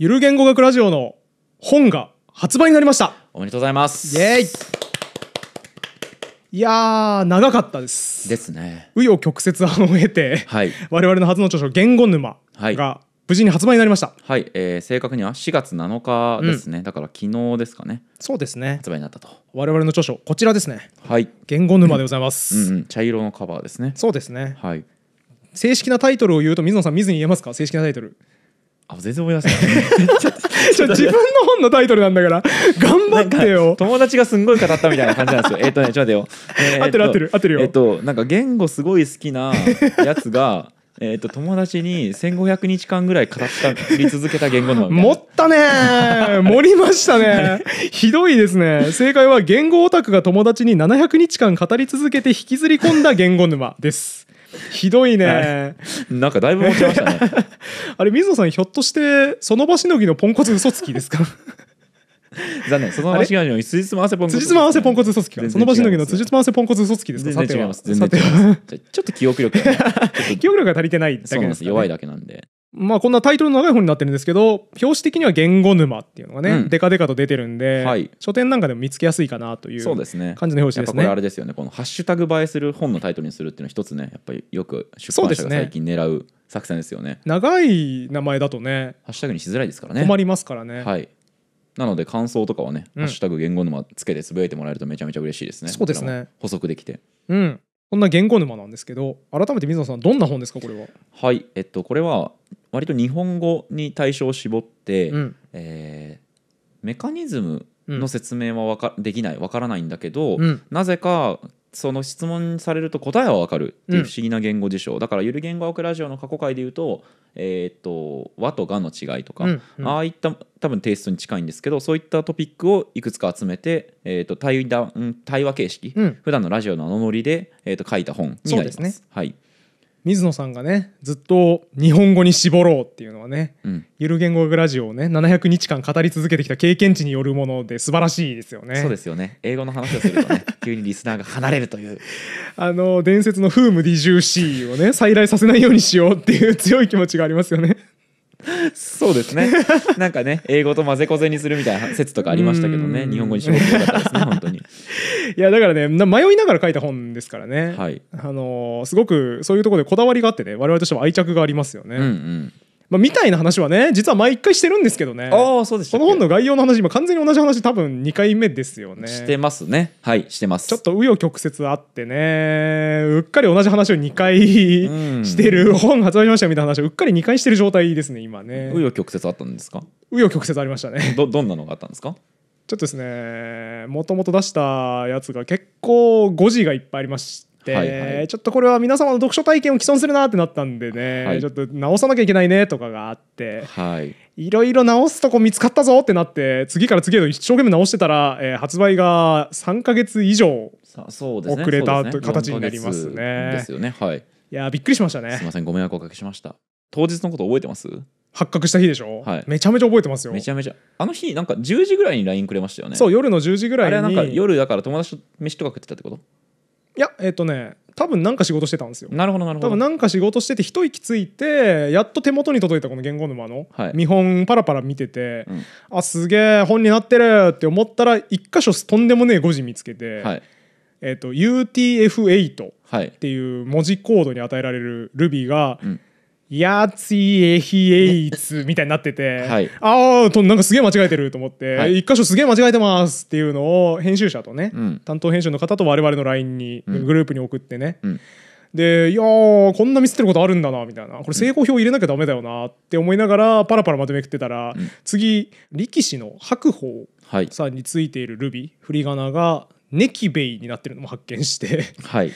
ゆる言語学ラジオの本が発売になりましたおめでとうございますイエーイいや長かったですですね紆余曲折を経て、はい、我々の初の著書「言語沼」が無事に発売になりましたはい、えー、正確には4月7日ですね、うん、だから昨日ですかねそうですね発売になったと我々の著書こちらですねはい言語沼でございます、うん、うん、茶色のカバーですねそうですねはい正式なタイトルを言うと水野さん見ずに言えますか正式なタイトルあ全然思い出せない ちょ自分の本のタイトルなんだから頑張ってよ友達がすんごい語ったみたいな感じなんですよえっとねちょっと待てよ、えー、合ってる合ってる合ってるよえっとなんか言語すごい好きなやつが えっと、と友達に1500日間ぐらい語ったり続けた言語の持ったね盛りましたねひどいですね正解は言語オタクが友達に700日間語り続けて引きずり込んだ言語沼ですひどいね。なんかだいぶ持ちましたね。あれ、水野さん、ひょっとして、その場しのぎのポンコツ嘘つきですか残念、その場しのぎの辻褄合わせポンコツ。辻褄合わせポンコツ嘘つきか。その場しのぎの辻褄合わせポンコツ嘘つきですか全然違います。全然違います。ちょっと記憶力が、記憶力が足りてないだけです、ね、です。弱いだけなんで。まあこんなタイトルの長い本になってるんですけど表紙的には「言語沼」っていうのがね、うん、デカデカと出てるんで、はい、書店なんかでも見つけやすいかなという感じの表紙ですね。すねこれあれですよねこの「ハッシュタグ映えする本のタイトルにする」っていうのは一つねやっぱりよく出版社が最近狙う作戦ですよね、ね、長い名前だとねハッシュタグにしづらいですからね困りますからね。はいなので感想とかはね、うん、ハッシュタグ言語沼つけてつぶやいてもらえるとめちゃめちゃ嬉しいですね。そうですね。補足できて。うん。こんな言語沼なんですけど改めて水野さんどんな本ですかこれははいえっとこれは割と日本語に対象を絞って、うん、えー、メカニズムの説明はわか、できないわからないんだけど、うん、なぜかその質問されると答えはわかるっていう不思議な言語辞書、うん、だからゆる言語学ラジオの過去回で言うと,、えーと、と和とがの違いとか、うんうん、ああいった多分テイストに近いんですけどそういったトピックをいくつか集めて、えーと、と対談対話形式、うん、普段のラジオのあのノリで、えーと、と書いた本になります。すね、はい水野さんがねずっと日本語に絞ろうっていうのはね、うん、ゆる言語学ラジオをね700日間語り続けてきた経験値によるもので素晴らしいですよね。そうですよね英語の話をするとね 急にリスナーが離れるというあの伝説の「フームディジューシー」をね再来させないようにしようっていう強い気持ちがありますよね。そうですね なんかね英語と混ぜこぜにするみたいな説とかありましたけどね日本語にしよかったですね 本当にいやだからね迷いながら書いた本ですからね、はい、あのすごくそういうところでこだわりがあってね我々としても愛着がありますよね、うんうんまあ、みたいな話はね実は毎回してるんですけどねあそうでしこの本の概要の話今完全に同じ話多分2回目ですよねしてますねはいしてますちょっと紆余曲折あってねうっかり同じ話を2回してる本発売しましたみたいな話をうっかり2回してる状態ですね今ね紆余曲折あったんですか紆余曲折ありましたねどどんなのがあったんですかちょっとですねもともと出したやつが結構誤字がいっぱいありまし、はいはい、ちょっとこれは皆様の読書体験を既存するなってなったんでね、はい、ちょっと直さなきゃいけないねとかがあって、はい、いろいろ直すとこ見つかったぞってなって次から次へと一生懸命直してたら、えー、発売が3か月以上遅れた、ね、という形になりますね。ですよね、はい、いやびっくりしましたね。すみませんご迷惑おかけしました。当日のこと覚えてます発覚した日でしょ、はい、めちゃめちゃ覚えてますよめちゃめちゃあの日なんか10時ぐらいに LINE くれましたよねそう夜の10時ぐらいにあれはなんか夜だから友達と飯とか食ってたってこといやえっ、ー、とね多分なんか仕事してたんですよなるほどなるほど多分なんか仕事してて一息ついてやっと手元に届いたこの言語沼の見本パラパラ見てて、はい、あすげえ本になってるって思ったら一箇所とんでもねえ誤字見つけて、はい、えーと、UTF-8 っていう文字コードに与えられる Ruby が、うんやついえひえいつみたいになってて、はい、ああとなんかすげえ間違えてると思って、はい、一箇所すげえ間違えてますっていうのを編集者とね、うん、担当編集の方と我々の LINE に、うん、グループに送ってね、うん、でいやこんなミスってることあるんだなみたいなこれ成功表入れなきゃダメだよなって思いながらパラパラまとめくってたら、次力士の白鵬さんについているルビ、は振り仮名がネキベイになってるのも発見して、はい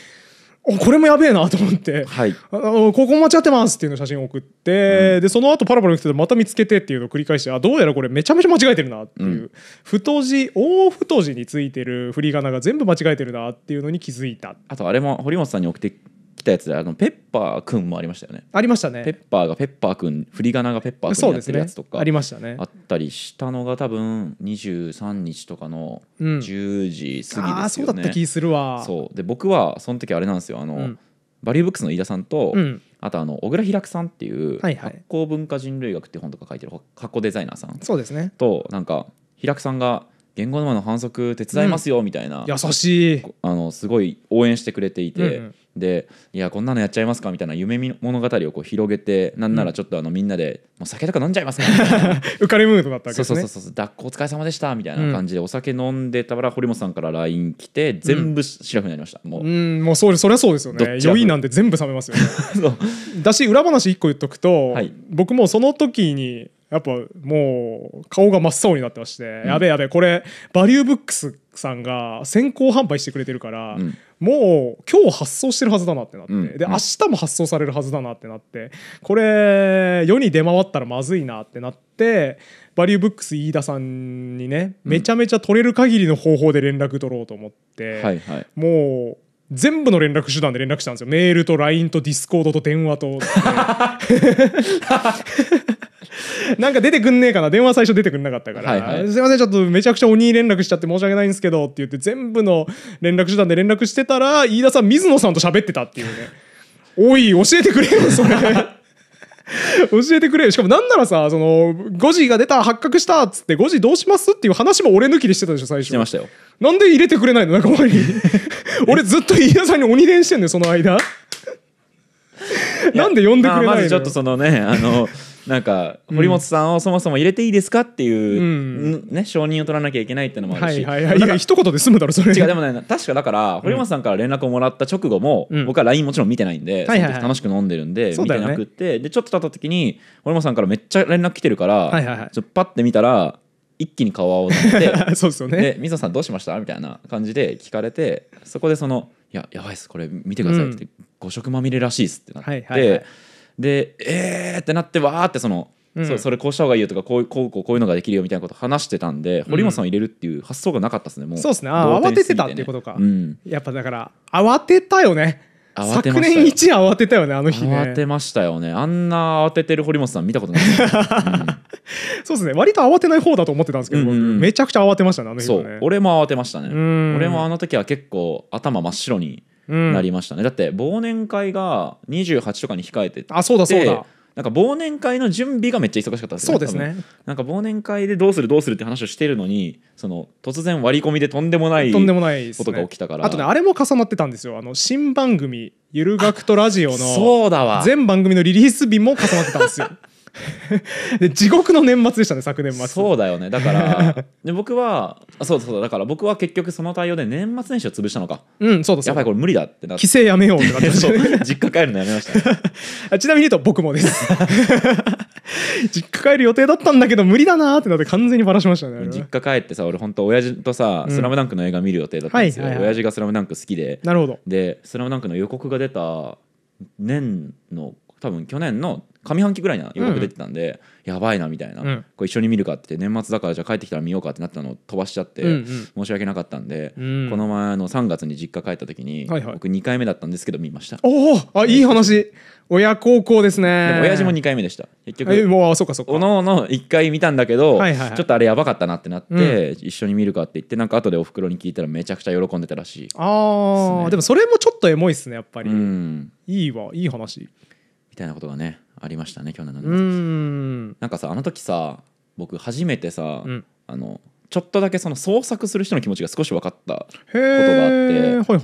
これもやべえなと思って、はい、あここ間違ってますっていうの写真を送って、うん、でその後パラパラ来てまた見つけてっていうのを繰り返してあどうやらこれめちゃめちゃ間違えてるなっていう、うん、太字大太字についてる振り仮名が全部間違えてるなっていうのに気づいたあとあれも堀本さんに送ってたやつであのペッパーくんもありましたよねありましたねペッパーがペッパーくん振り仮名がペッパーくんにってるやつとか、ね、ありましたねあったりしたのが多分23日とかの10時過ぎですよね、うん、そうだった気するわそうで僕はその時あれなんですよあの、うん、バリューブックスの飯田さんと、うん、あとあの小倉平さんっていう「発酵文化人類学」っていう本とか書いてる発酵デザイナーさんそうですねとなんか平くさんが言語沼の反則手伝いますよみたいな、優しいあのすごい応援してくれていて、うんうんでいやこんなのやっちゃいますかみたいな夢物語をこう広げてなんならちょっとあのみんなで「もう酒とか飲んじゃいますか」み浮かれムードだったわけです、ね、そうそうそう抱っこお疲れ様でしたみたいな感じでお酒飲んでたら堀本さんから LINE 来て全部シラフになりました、もう,、うんもうそれそれはそうですよね余韻なんて全部冷めますよね そだし裏話一個言っとくと、はい、僕もその時にやっぱもう顔が真っ青になってまして、うん、やべえやべえこれバリューブックスさんが先行販売してくれてるから、うん、もう今日発送してるはずだなってなって、うん、で明日も発送されるはずだなってなってこれ世に出回ったらまずいなってなってバリューブックス飯田さんにねめちゃめちゃ取れる限りの方法で連絡取ろうと思って、はいはい、もう全部の連絡手段で連絡したんですよメールと LINE と Discord と電話と なんか出てくんねえかな電話最初出てくんなかったから、はいはい、すいませんちょっとめちゃくちゃ鬼連絡しちゃって申し訳ないんですけどって言って全部の連絡手段で連絡してたら飯田さん水野さんと喋ってたっていうねおい教えてくれよそれ教えてくれしかもなんならさその5時が出た発覚したっつって5時どうしますっていう話も俺抜きでしてたでしょ最初してましたよなんで入れてくれないの仲間に 俺ずっと飯田さんに鬼電してんのその間なんで呼んでくれないのまずちょっとそのねあのなんか堀本さんをそもそも入れていいですかっていう、うん、ね、承認を取らなきゃいけないっていうのもあるし、はいはい、いや一言で済むだろそれ違うでもね確かだから堀本さんから連絡をもらった直後も、うん、僕は LINE もちろん見てないんで、はいはい、楽しく飲んでるんで、見てなくて、ね、でちょっと経った時に堀本さんからめっちゃ連絡来てるから、はいはいはい、ちょっとパッて見たら一気に顔を出して そうですよ、ね、で水野さんどうしましたみたいな感じで聞かれてそこでその「いややばいっすこれ見てください」って、うん、五色まみれらしいっす」ってなって。はいはいはいでえーってなってわーってその、うんそ、それこうした方がいいよとかこうこうこうこういうのができるよみたいなこと話してたんで、堀本さんを入れるっていう発想がなかったですねもうそうですねあー慌ててたっていうことか、うん、やっぱだから慌てたよね昨年一慌てたよねあの日ね慌てましたよねあんな慌ててる堀本さん見たことない、うん、そうですね割と慌てない方だと思ってたんですけど、うんうん、めちゃくちゃ慌てましたねあの日、ね、そう俺も慌てましたね俺もあの時は結構頭真っ白になりましたね、うん、だって忘年会が28とかに控えてあそうだそうだなんか忘年会の準備がめっちゃ忙しかったですね。そうですね。なんか忘年会でどうするどうするって話をしてるのに、その突然割り込みでとんでもないとんでもないことが起きたから。ね、あとねあれも重なってたんですよ。あの新番組ゆるがくとラジオの全番組のリリース日も重なってたんですよ。で地獄の年末でしたね昨年末そうだよねだから で僕はあそうそうだから僕は結局その対応で年末年始を潰したのかうんそうだやっぱりこれ無理だってなって帰省やめようってなって 実家帰るのやめました、あちなみに言うと僕もです実家帰る予定だったんだけど無理だなってなって完全にバラしましたね実家帰ってさ俺本当親父とさ「スラムダンクの映画見る予定だったんですよ、うんはいはいはい、親父が「スラムダンク好きでなるほどで「スラムダンクの予告が出た年の多分去年の上半期ぐらいに予告出てたんで、やばいなみたいな、これ一緒に見るかって年末だからじゃあ帰ってきたら見ようかってなったのを飛ばしちゃって、申し訳なかったんで、この前の3月に実家帰った時に、僕2回目だったんですけど見ましたおおあいい話親孝行ですねでも親父も2回目でした結局もうそうかそうかおのおの1回見たんだけど、ちょっとあれやばかったなってなって、一緒に見るかって言ってなんか後でおふくろに聞いたらめちゃくちゃ喜んでたらしいああでもそれもちょっとエモいっすねやっぱり、うん、いいわいい話たいなことがねありましたね去年の年末なんかさあの時さ僕初めてさ、うん、あのちょっとだけその創作する人の気持ちが少し分かったことがあって、はいはい、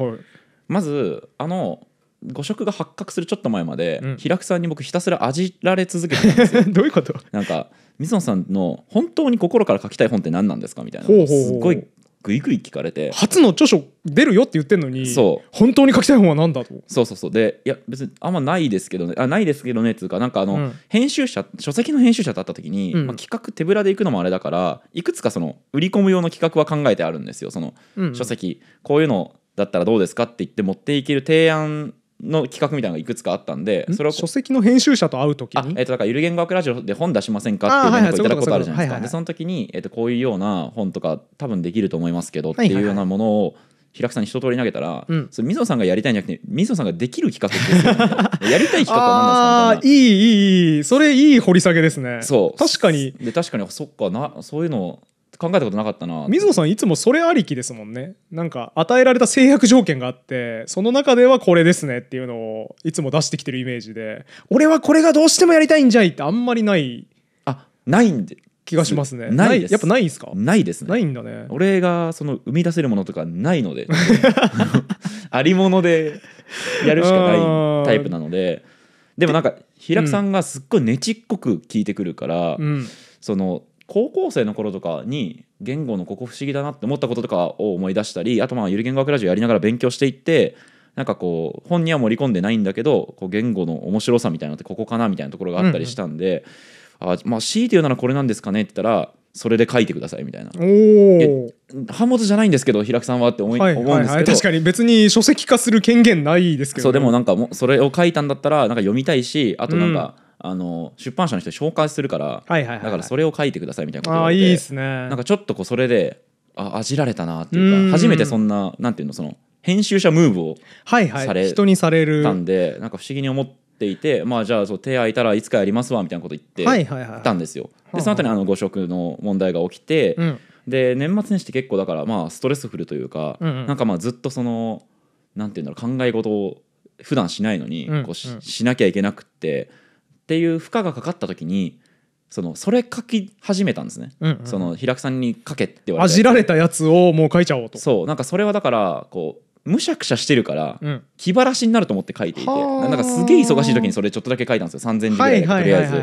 まずあの誤食が発覚するちょっと前まで、うん、平久さんに僕ひたすら味られ続けてたんですよ どういうことなんか水野さんの本当に心から書きたい本って何なんですかみたいなすごいぐいぐい聞かれて初の著書出るよって言ってんのにそう本当に書きたい本は何だとそうそうそうでいや別にあんまないですけどねあないですけどねっつうかなんかあの、うん、編集者書籍の編集者と会った時に、うん、まあ、企画手ぶらで行くのもあれだからいくつかその売り込む用の企画は考えてあるんですよその、うんうん、書籍こういうのだったらどうですかって言って持っていける提案の企画みたいなのがいくつかあったんでそれを書籍の編集者と会う時にえー、とだからゆる言語学ラジオで本出しませんかっていう連をいただくことあるじゃないですかでその時に、えー、とこういうような本とか多分できると思いますけどっていうようなものを平木さんに一通り投げたら、うん、それ水野さんがやりたいんじゃなくて水野さんができる企画ですよ、ね、やりたい企画は何なんですかあいいいいそれいい掘り下げですねそう確かにで確かにそっかなそういうの考えたことなかったな水野さんいつもそれありきですもんねなんか与えられた制約条件があってその中ではこれですねっていうのをいつも出してきてるイメージで俺はこれがどうしてもやりたいんじゃいってあんまりないあないんで気がしますねないやっぱないですかないですねないんだね俺がその生み出せるものとかないので ありものでやるしかないタイプなのででもなんか平木さんがすっごいねちっこく聞いてくるから、うん、その高校生の頃とかに言語のここ不思議だなって思ったこととかを思い出したりあとまあゆる言語学ラジオやりながら勉強していってなんかこう本には盛り込んでないんだけどこう言語の面白さみたいなのってここかなみたいなところがあったりしたんで、うんうん、あまあ、強いて言うならこれなんですかねって言ったらそれで書いてくださいみたいな。版元じゃないんですけど平木さんはって思い、はい思うんですけど確かに別に書籍化する権限ないですけど、ね、そうでもなんかもそれを書いたんだったらなんか読みたいしあとなんか、うんあの出版社の人紹介するから、はいはいはいだからそれを書いてくださいみたいなことあいいですねなんかちょっとこうそれでああじられたなっていうか初めてそんななんていうのその編集者ムーブをされ、はいはい、人にされるたんでなんか不思議に思っていてまあじゃあそう手空いたらいつかやりますわみたいなこと言っていたんですよ。はいはいはい、でその後にあの誤食の問題が起きて、うん、で年末年始って結構だからまあストレスフルというか、うんうん、なんかまあずっとそのなんていうんだろう考え事を普段しないのにこうしうんうん、しなきゃいけなくって。っていう負荷がかかった時にそのそれ書き始めたんですね、うんうん、その平久さんに書けって言われてあじられたやつをもう書いちゃおうとそうなんかそれはだからこうむしゃくしゃしてるから、うん、気晴らしになると思って書いていてなんかすげえ忙しい時にそれちょっとだけ書いたんですよ3000字ぐらいとりあえず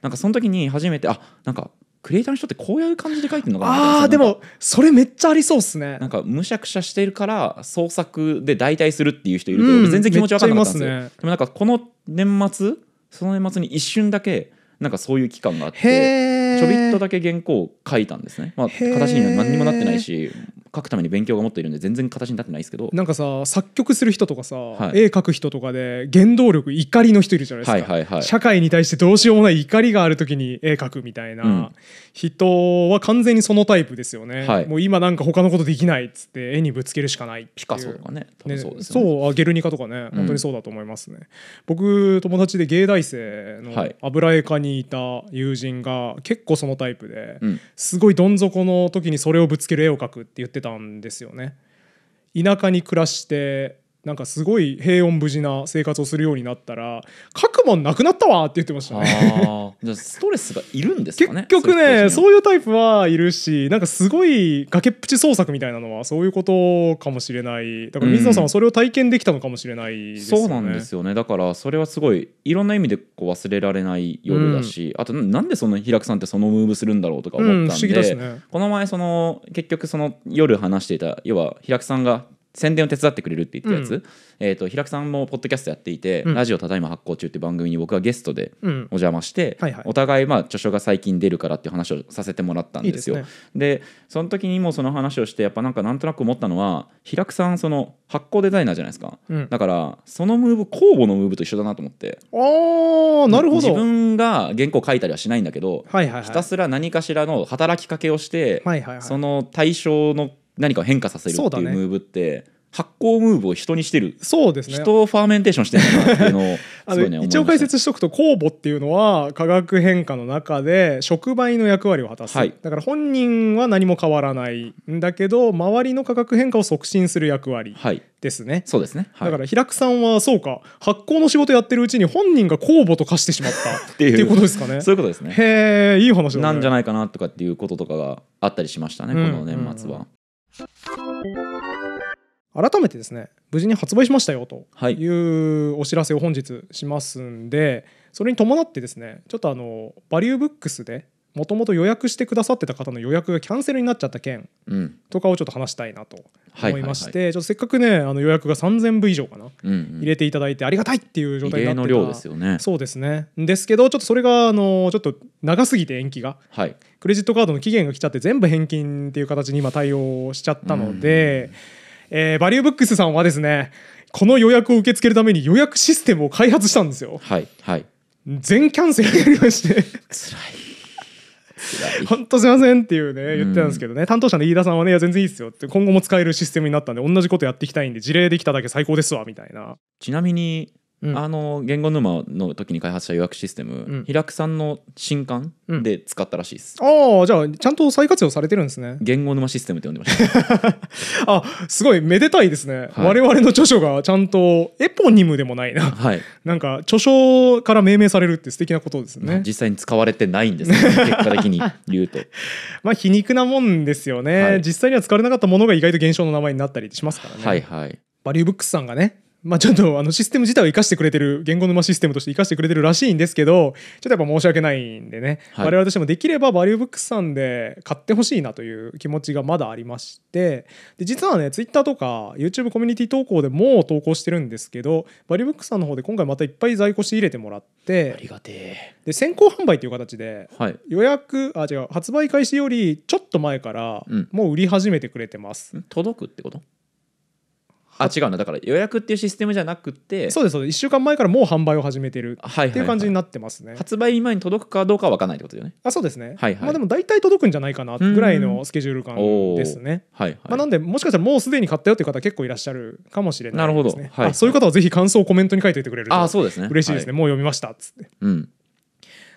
なんかその時に初めてあなんかクリエイターの人ってこういう感じで書いてるのかなあでもそれめっちゃありそうっすねなんかむしゃくしゃしてるから創作で代替するっていう人いるけど、うん、全然気持ち分かんなかったんですよ、ね、でもなんかこの年末その年末に一瞬だけなんかそういう期間があってちょびっとだけ原稿を書いたんですね、まあ、形には何にもなってないし書くために勉強が持っているんで全然形になってないですけどなんかさ作曲する人とかさ、はい、絵描く人とかで原動力怒りの人いるじゃないですか、はいはいはい、社会に対してどうしようもない怒りがある時に絵描くみたいな人は完全にそのタイプですよね、うん、もう今なんか他のことできないっつって絵にぶつけるしかないピカソとかねそう、ねね、そうあゲルニカとかね本当にそうだと思いますね、うん、僕友達で芸大生の油絵科にいた友人が結構そのタイプで、うん、すごいどん底の時にそれをぶつける絵を描くって言ってたたんですよね。田舎に暮らしてなんかすごい平穏無事な生活をするようになったら書くもんなくなったわって言ってましたねじゃあストレスがいるんですかね結局ねそういうタイプはいるしなんかすごい崖っぷち創作みたいなのはそういうことかもしれないだから水野さんはそれを体験できたのかもしれないですよね、うん、そうなんですよねだからそれはすごいいろんな意味でこう忘れられない夜だし、うん、あとなんでそんな平久さんってそのムーブするんだろうとか思ったんで、うんね、この前その結局その夜話していた要は平久さんが宣伝を手伝ってくれるって言ったやつ、えと平木さんもポッドキャストやっていて「ラジオただいま発行中」っていう番組に僕はゲストでお邪魔して、お互いまあ著書が最近出るからっていう話をさせてもらったんですよ。でその時にもその話をしてやっぱなんかなんとなく思ったのは平木さんその発行デザイナーじゃないですか、だからそのムーブ公募のムーブと一緒だなと思ってあなるほど自分が原稿書いたりはしないんだけど、ひたすら何かしらの働きかけをして、その対象の何かを変化させるっていうムーブって。発酵ムーブを人にしてるそうですね人をファーメンテーションしてるんだなっていうのを ね、一応解説しておくと酵母っていうのは化学変化の中で触媒の役割を果たす、はい、だから本人は何も変わらないんだけど周りの化学変化を促進する役割ですね、そうですね、はい、だから平久さんはそうか発酵の仕事やってるうちに本人が酵母と化してしまった っていうことですかねそういうことですねへえいい話だ、ね、なんじゃないかなとかっていうこととかがあったりしましたねこの年末は。改めてですね無事に発売しましたよというお知らせを本日しますんで、それに伴ってですねちょっとあのバリューブックスでもともと予約してくださってた方の予約がキャンセルになっちゃった件とかをちょっと話したいなと思いましてせっかくねあの予約が3000部以上かな、うんうん、入れていただいてありがたいっていう状態になってたですよねそうですねですけどちょっとそれがあのちょっと長すぎて延期が、はい、クレジットカードの期限が来ちゃって全部返金っていう形に今対応しちゃったので、うんえー、バリューブックスさんはですねこの予約を受け付けるために予約システムを開発したんですよはいはい全キャンセルになりましてつらい 本当すいませんっていうね言ってたんですけどね、うん、担当者の飯田さんはねいや全然いいですよって今後も使えるシステムになったんで同じことやっていきたいんで事例できただけ最高ですわみたいなちなみにあの言語沼の時に開発した予約システム、うん、平久さんの新刊で使ったらしいです、うん、ああじゃあちゃんと再活用されてるんですね言語沼システムって呼んでました あすごいめでたいですね、はい、我々の著書がちゃんとエポニムでもないな、はい、なんか著書から命名されるって素敵なことですね、まあ、実際に使われてないんですね 結果的に言うとまあ皮肉なもんですよね、はい、実際には使われなかったものが意外と現象の名前になったりしますからねはいはいバリューブックスさんがねまあ、ちょっとあのシステム自体を生かしてくれてる言語沼システムとして生かしてくれてるらしいんですけどちょっとやっぱ申し訳ないんでね、はい、我々としてもできればバリューブックスさんで買ってほしいなという気持ちがまだありましてで実はねツイッターとか YouTube コミュニティ投稿でも投稿してるんですけどバリューブックスさんの方で今回またいっぱい在庫仕入れてもらってありがてで先行販売という形で、予約、あ違う発売開始よりちょっと前からもう売り始めてくれてます、うん、届くってことあ違うなだから予約っていうシステムじゃなくてそうですそうです1週間前からもう販売を始めてるっていう感じになってますね、発売前に届くかどうかは分かんないってことよねあそうですね、はいはい、まあ、でも大体届くんじゃないかなぐらいのスケジュール感ですね、はいはいまあ、なんでもしかしたらもうすでに買ったよっていう方結構いらっしゃるかもしれない、ね、なるほど、はいはい、そういう方はぜひ感想をコメントに書いておいてくれるとあそうですね嬉しいですね、はい、もう読みましたっつって、うん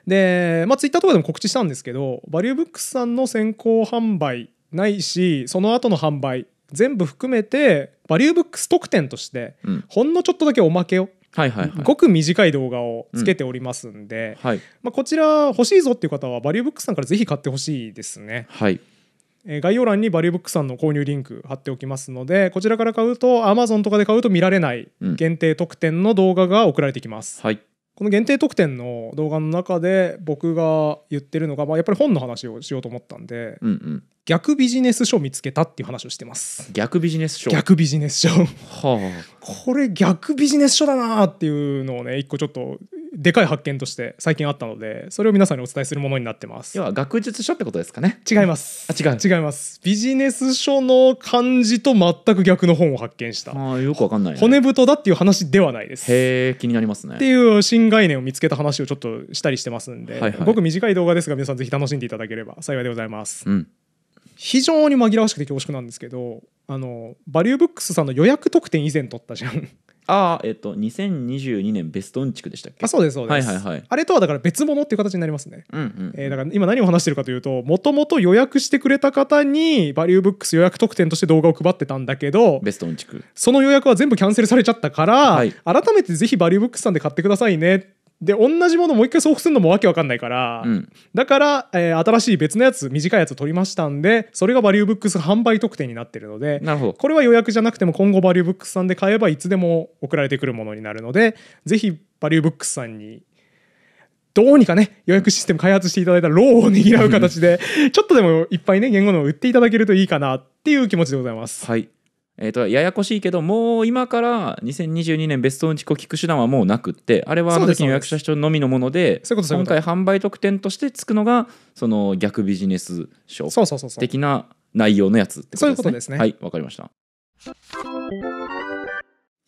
で、まあ、ツイッターとかでも告知したんですけどバリューブックスさんの先行販売ないしその後の販売全部含めてバリューブックス特典として、ほんのちょっとだけおまけをはいはいはい、ごく短い動画をつけておりますんで、うんはい、まあ、こちら欲しいぞっていう方はバリューブックさんからぜひ買ってほしいですね。はい概要欄にバリューブックさんの購入リンク貼っておきますのでこちらから買うと a m a z とかで買うと見られない限定特典の動画が送られてきます、うん、はい、この限定特典の動画の中で僕が言ってるのが、まあ、やっぱり本の話をしようと思ったんで、う逆ビジネス書見つけたっていう話をしてます逆ビジネス書逆ビジネス書はあ、これ逆ビジネス書だなっていうのをね一個ちょっとでかい発見として最近あったのでそれを皆さんにお伝えするものになってます要は学術書ってことですかね違いますあ違う違いますビジネス書の漢字と全く逆の本を発見したあよくわかんない、ね、骨太だっていう話ではないですへえ気になりますねっていう新概念を見つけた話をちょっとしたりしてますんで、はいはい、短い動画ですが皆さんぜひ楽しんでいただければ幸いでございます、うん非常に紛らわしくて恐縮なんですけどあのバリューブックスさんの予約特典以前取ったじゃん。ああえっと2022年ベストうんちくでしたっけあそうですそうです、はいはいはい、あれとはだから別物っていう形になりますね、うんうん、えー、だから今何を話してるかというともともと予約してくれた方にバリューブックス予約特典として動画を配ってたんだけどベストうんちくその予約は全部キャンセルされちゃったから、はい、改めてぜひバリューブックスさんで買ってくださいねっで同じものもう一回送付するのもわけわかんないから、うん、だから、えー、新しい別のやつ短いやつ取りましたんでそれがバリューブックス販売特典になってるのでなるほどこれは予約じゃなくても今後バリューブックスさんで買えばいつでも送られてくるものになるのでぜひバリューブックスさんにどうにかね予約システム開発していただいた労をねぎらう形でちょっとでもいっぱいね言語の売っていただけるといいかなっていう気持ちでございます。はいえーと、ややこしいけどもう今から2022年ベストのんち聞く手段はもうなくってあれはあの時予約した人のみのもので今回販売特典としてつくのがその逆ビジネス書的な内容のやつってことですね。そういうことですねはいわかりました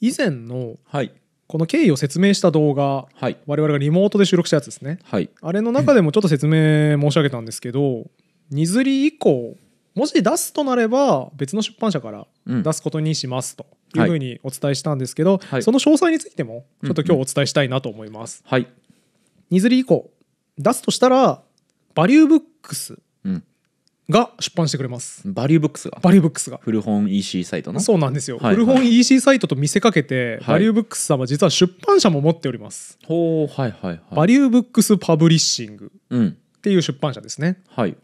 以前の、はい、この経緯を説明した動画、はい、我々がリモートで収録したやつですね、はい、あれの中でもちょっと説明申し上げたんですけど、うん、荷以降もし出すとなれば別の出版社から出すことにしますというふうにお伝えしたんですけど、はい、その詳細についてもちょっと今日お伝えしたいなと思います。はい、ニズリ以降出すとしたらバリューブックスが出版してくれます。バリューブックスがバリューブックスが古本 EC サイトのそうなんですよ、はい、古本 EC サイトと見せかけて、はい、バリューブックスさんは実は出版社も持っております。ほうはいはいはい。バリューブックスパブリッシングっていう出版社ですね。はい。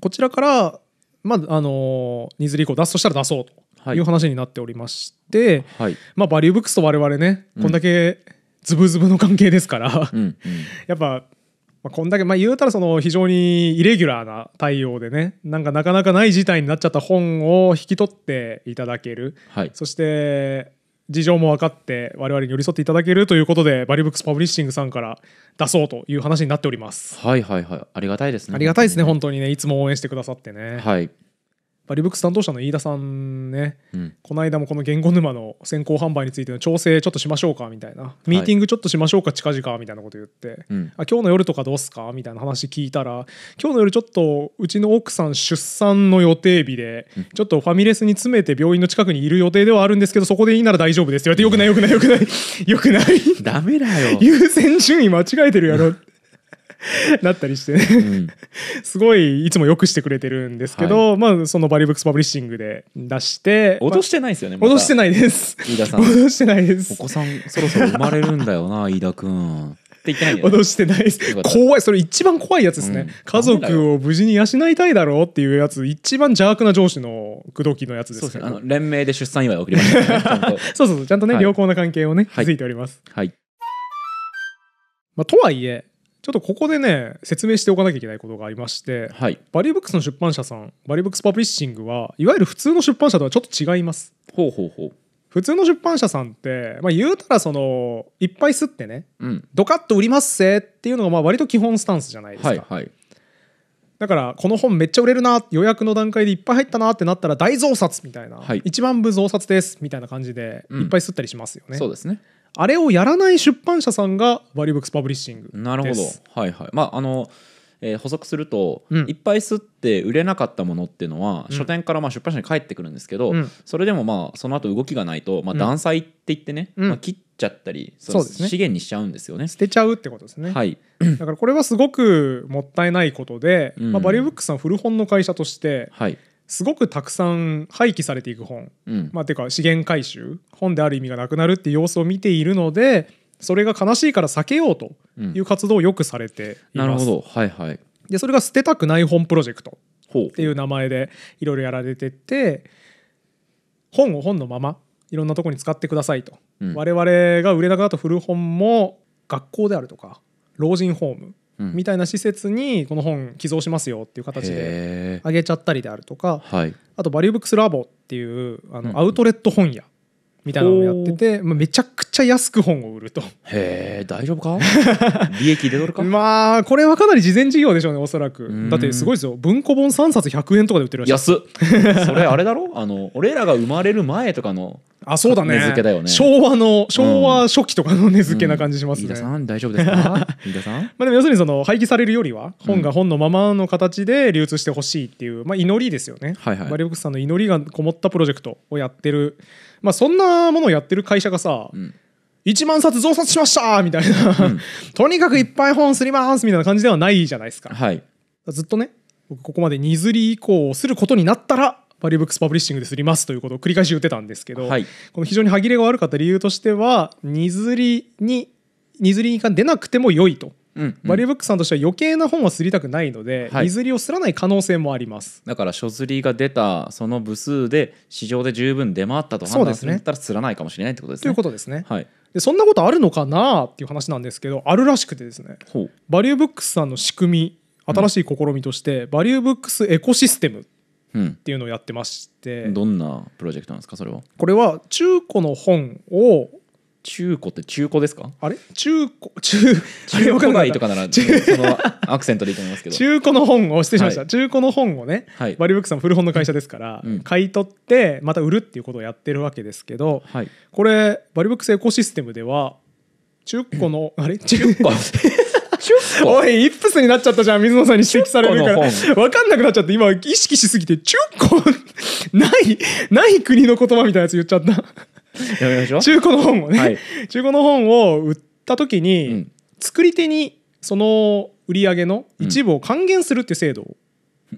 こちらからまああのニーズリークを出すとしたら出そうという話になっておりまして、はい、まあ、バリューブックスと我々ね、こんだけズブズブの関係ですからうん、やっぱ、まあ、こんだけ、まあ、言うたらその非常にイレギュラーな対応でねなんかなかなかない事態になっちゃった本を引き取っていただける、はい、そして事情も分かって我々に寄り添っていただけるということでバリブックスパブリッシングさんから出そうという話になっておりますはいはいはいありがたいですねありがたいですね本当にねいつも応援してくださってねはいバリブックス担当者の飯田さんね、うん、この間もこの言語沼の先行販売についての調整ちょっとしましょうかみたいな、ミーティングちょっとしましょうか近々みたいなこと言って、うん、あ今日の夜とかどうすかみたいな話聞いたら今日の夜ちょっとうちの奥さん出産の予定日で、ちょっとファミレスに詰めて病院の近くにいる予定ではあるんですけどそこでいいなら大丈夫ですって言われてよくないよくないよくないよくないダメだよ優先順位間違えてるやろ なったりして、ねうん、すごいいつもよくしてくれてるんですけど、はい、まあそのバリブックスパブリッシングで出して脅してないですよね、ま、脅してないです 飯田さん脅してないですお子さんそろそろ生まれるんだよな飯田君って言ってない脅してないです怖いそれ一番怖いやつですね、うん、家族を無事に養いたいだろうっていうやつ一番邪悪な上司の口説きのやつですね連名で出産祝いを送りました、ね、そうそうそうちゃんとね、はい、良好な関係をね築いておりますはい、はい、まあ、とはいえちょっとここでね説明しておかなきゃいけないことがありまして、はい、バリューブックスの出版社さんバリューブックスパブリッシングはいわゆる普通の出版社とはちょっと違いますほうほうほう普通の出版社さんって、まあ、言うたらそのいっぱい吸ってね、うん、ドカッと売りますせっていうのがまあ割と基本スタンスじゃないですか、はいはい、だからこの本めっちゃ売れるな予約の段階でいっぱい入ったなってなったら大増刷みたいな、はい、1万部増刷ですみたいな感じでいっぱい吸ったりしますよね、うん、そうですねあれをやらない出版社さんがバリューブックスパブリッシングなるほどはいはいまああのえー、補足すると、うん、いっぱい吸って売れなかったものっていうのは、うん、書店からまあ出版社に返ってくるんですけど、うん、それでもまあその後動きがないと、まあ、断裁って言ってね、まあ、切っちゃったりそうですね資源にしちゃうんですよね、捨てちゃうってことですね、はい、だからこれはすごくもったいないことで、まあ、バリューブックスは古本の会社として、はいすごくたくさん廃棄されていく本、うん、まあていうか資源回収本である意味がなくなるっていう様子を見ているのでそれが悲しいから避けようという活動をよくされています。はいはい、でそれが捨てたくない本プロジェクトっていう名前でいろいろやられてて本を本のままいろんなとこに使ってくださいと、うん、我々が売れなくなった古本も学校であるとか老人ホームみたいな施設にこの本寄贈しますよっていう形であげちゃったりであるとか、あと「バリューブックスラボ」っていうあのアウトレット本屋みたいなのをやってて、まあ、めちゃくちゃ安く本を売るとへえ大丈夫か 利益出とるかまあこれはかなり事前事業でしょうねおそらくだってすごいですよ文庫本3冊100円とかで売ってるらしい安それあれだろあの俺らが生まれる前とかのあそうだね付けだよね昭和の昭和初期とかの値付けな感じしますね、うんうん、飯田さん大丈夫ですか 飯田さんまあでも要するにその廃棄されるよりは本が本のままの形で流通してほしいっていう、まあ、祈りですよね、はいはい、マリオクスさんの祈りがこもったプロジェクトをやってるまあ、そんなものをやってる会社がさ、うん1万冊増刷しましたみたいな、うん、とにかくいっぱい本すりますみたいな感じではないじゃないですか、はい、ずっとね僕ここまで荷刷り移行をすることになったらバリューブックスパブリッシングですりますということを繰り返し言ってたんですけど、はい、この非常に歯切れが悪かった理由としては荷刷りに荷刷りが出なくても良いとうんバリューブックさんとしては余計な本は刷りたくないので、はいを刷らない可能性もあります。だから書刷りが出たその部数で市場で十分出回ったと判断するんだったら刷らないかもしれないってことですね。ということですね。はい。でそんなことあるのかなっていう話なんですけどあるらしくてですねほう。バリューブックスさんの仕組み新しい試みとして、バリューブックスエコシステムっうん。ていうのをやってましてどんなプロジェクトなんですかそれは。これは中古の本を中古って中古ですかあれ中古 中中古街とかなら そのアクセントでいいと思いますけど中古の本を失礼しました、はい、中古の本をね、はい、バリブックさん古本の会社ですから、うん、買い取ってまた売るっていうことをやってるわけですけど、はい、これバリブックスエコシステムでは中古の、うん、あれ中古 おいイップスになっちゃったじゃん水野さんに指摘されるから分かんなくなっちゃって今意識しすぎて「中古ないない国の言葉」みたいなやつ言っちゃったやめましょう中古の本をね、はい、中古の本を売った時に、うん、作り手にその売り上げの一部を還元するっていう制度を